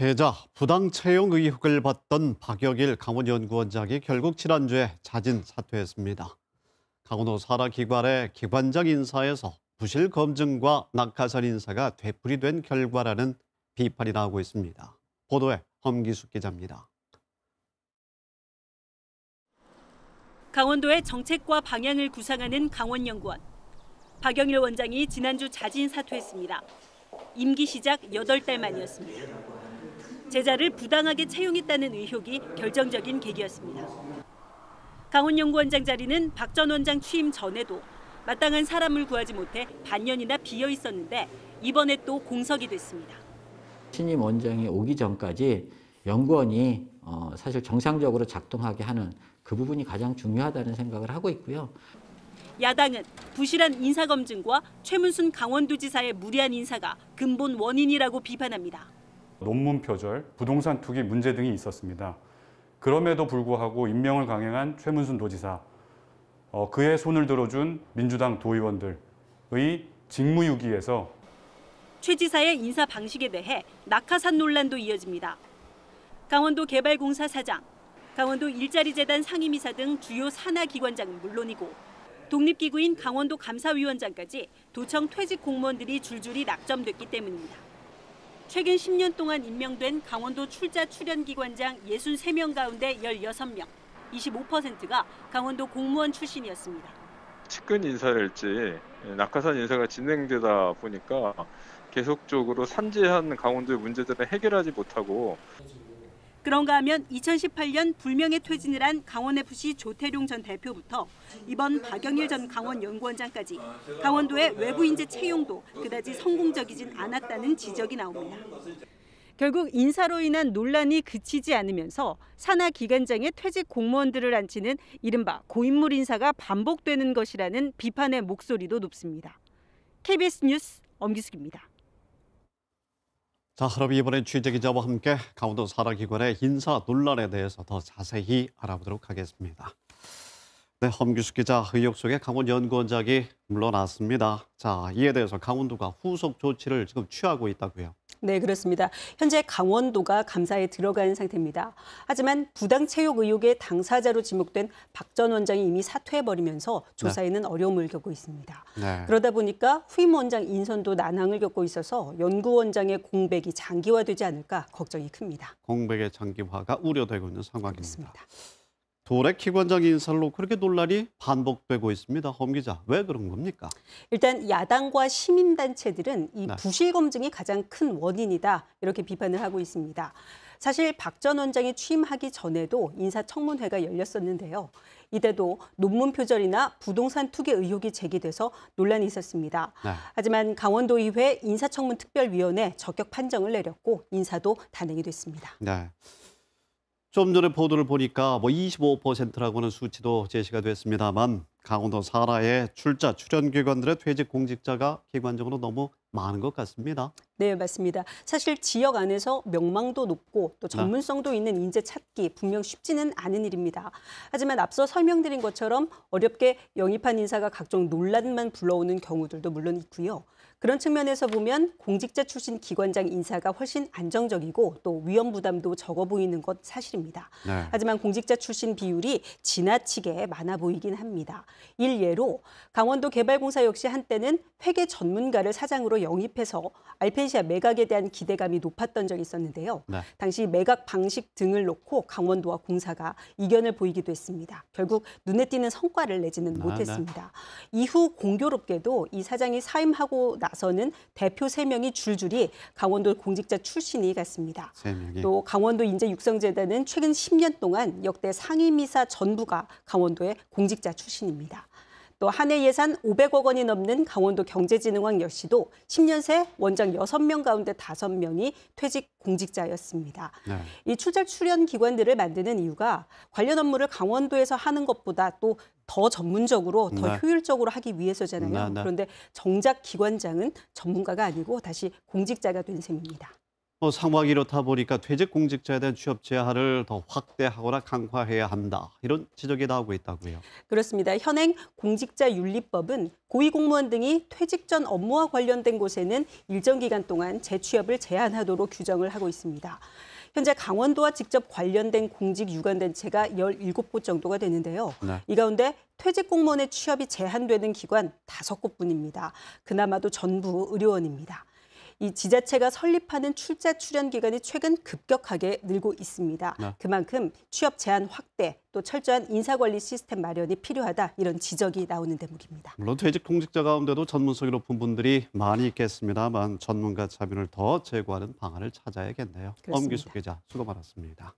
제자 부당 채용 의혹을 받던 박여길 강원연구원장이 결국 지난주에 자진 사퇴했습니다. 강원도 사라기관의 기관장 인사에서 부실 검증과 낙하산 인사가 되풀이된 결과라는 비판이 나오고 있습니다. 보도에 험기숙 기자입니다. 강원도의 정책과 방향을 구상하는 강원연구원. 박영일 원장이 지난주 자진 사퇴했습니다. 임기 시작 8달 만이었습니다. 제자를 부당하게 채용했다는 의혹이 결정적인 계기였습니다. 강원연구원장 자리는 박 전 원장 취임 전에도 마땅한 사람을 구하지 못해 반년이나 비어 있었는데 이번에 또 공석이 됐습니다. 신임 원장이 오기 전까지 연구원이 어, 사실 정상적으로 작동하게 하는 그 부분이 가장 중요하다는 생각을 하고 있고요. 야당은 부실한 인사검증과 최문순 강원도지사의 무리한 인사가 근본 원인이라고 비판합니다. 논문 표절, 부동산 투기 문제 등이 있었습니다. 그럼에도 불구하고 임명을 강행한 최문순 도지사, 어, 그의 손을 들어준 민주당 도의원들의 직무유기에서 최 지사의 인사 방식에 대해 낙하산 논란도 이어집니다. 강원도 개발공사 사장, 강원도 일자리재단 상임이사 등 주요 산하 기관장은 물론이고 독립기구인 강원도 감사위원장까지 도청 퇴직 공무원들이 줄줄이 낙점됐기 때문입니다. 최근 10년 동안 임명된 강원도 출자 출연기관장 63명 가운데 16명, 25%가 강원도 공무원 출신이었습니다. 측근 인사랄지 예, 낙하산 인사가 진행되다 보니까 계속적으로 산재한 강원도의 문제들을 해결하지 못하고 그런가 하면 2018년 불명예 퇴진을 한 강원FC 조태룡 전 대표부터 이번 박영일 전 강원연구원장까지 강원도의 외부 인재 채용도 그다지 성공적이진 않았다는 지적이 나옵니다. 결국 인사로 인한 논란이 그치지 않으면서 산하 기관장의 퇴직 공무원들을 앉히는 이른바 고인물 인사가 반복되는 것이라는 비판의 목소리도 높습니다. KBS 뉴스 엄기숙입니다. 자, 하루비 이번엔 취재 기자와 함께 강원도 사라기관의 인사 논란에 대해서 더 자세히 알아보도록 하겠습니다. 네, 험규숙 기자 의혹 속에 강원 연구원장이 물러났습니다. 자, 이에 대해서 강원도가 후속 조치를 지금 취하고 있다고요. 네, 그렇습니다. 현재 강원도가 감사에 들어간 상태입니다. 하지만 부당 채용 의혹의 당사자로 지목된 박 전 원장이 이미 사퇴해버리면서 네. 조사에는 네. 어려움을 겪고 있습니다. 네. 그러다 보니까 후임 원장 인선도 난항을 겪고 있어서 연구원장의 공백이 장기화되지 않을까 걱정이 큽니다. 공백의 장기화가 우려되고 있는 상황입니다. 그렇습니다. 돌의 기관장 인사로 그렇게 논란이 반복되고 있습니다. 엄 기자, 왜 그런 겁니까? 일단 야당과 시민단체들은 이 네. 부실 검증이 가장 큰 원인이다 이렇게 비판을 하고 있습니다. 사실 박 전 원장이 취임하기 전에도 인사청문회가 열렸었는데요. 이때도 논문 표절이나 부동산 투기 의혹이 제기돼서 논란이 있었습니다. 네. 하지만 강원도의회 인사청문특별위원회 적격 판정을 내렸고 인사도 단행이 됐습니다. 네. 좀 전에 보도를 보니까 뭐 25%라고 하는 수치도 제시가 됐습니다만 강원도 사라의 출자 출연 기관들의 퇴직 공직자가 기관적으로 너무 많은 것 같습니다. 네, 맞습니다. 사실 지역 안에서 명망도 높고 또 네. 전문성도 있는 인재 찾기 분명 쉽지는 않은 일입니다. 하지만 앞서 설명드린 것처럼 어렵게 영입한 인사가 각종 논란만 불러오는 경우들도 물론 있고요. 그런 측면에서 보면 공직자 출신 기관장 인사가 훨씬 안정적이고 또 위험 부담도 적어 보이는 것 사실입니다. 네. 하지만 공직자 출신 비율이 지나치게 많아 보이긴 합니다. 일례로 강원도 개발공사 역시 한때는 회계 전문가를 사장으로 영입해서 알펜시아 매각에 대한 기대감이 높았던 적이 있었는데요. 네. 당시 매각 방식 등을 놓고 강원도와 공사가 이견을 보이기도 했습니다. 결국 눈에 띄는 성과를 내지는 아, 못했습니다. 네. 이후 공교롭게도 이 사장이 사임하고 나서는 대표 세명이 줄줄이 강원도 공직자 출신이 갔습니다. 3명이. 또 강원도 인재 육성재단은 최근 10년 동안 역대 상임이사 전부가 강원도의 공직자 출신입니다. 또한해 예산 500억 원이 넘는 강원도 경제진흥원 역시도 10년 새 원장 6명 가운데 5명이 퇴직 공직자였습니다. 네. 이 출장 출연 기관들을 만드는 이유가 관련 업무를 강원도에서 하는 것보다 또 더 전문적으로 더 네. 효율적으로 하기 위해서잖아요. 네, 네. 그런데 정작 기관장은 전문가가 아니고 다시 공직자가 된 셈입니다. 또 상황이 이렇다 보니까 퇴직공직자에 대한 취업 제한을 더 확대하거나 강화해야 한다. 이런 지적이 나오고 있다고요. 그렇습니다. 현행 공직자윤리법은 고위공무원 등이 퇴직 전 업무와 관련된 곳에는 일정 기간 동안 재취업을 제한하도록 규정을 하고 있습니다. 현재 강원도와 직접 관련된 공직 유관단체가 17곳 정도가 되는데요. 네. 이 가운데 퇴직 공무원의 취업이 제한되는 기관 5곳뿐입니다. 그나마도 전부 의료원입니다. 이 지자체가 설립하는 출자 출연 기간이 최근 급격하게 늘고 있습니다. 네. 그만큼 취업 제한 확대 또 철저한 인사관리 시스템 마련이 필요하다 이런 지적이 나오는 대목입니다. 물론 퇴직 통직자 가운데도 전문성이 높은 분들이 많이 있겠습니다만 전문가 참여을더 제고하는 방안을 찾아야겠네요. 엄기숙 기자 수고 많았습니다.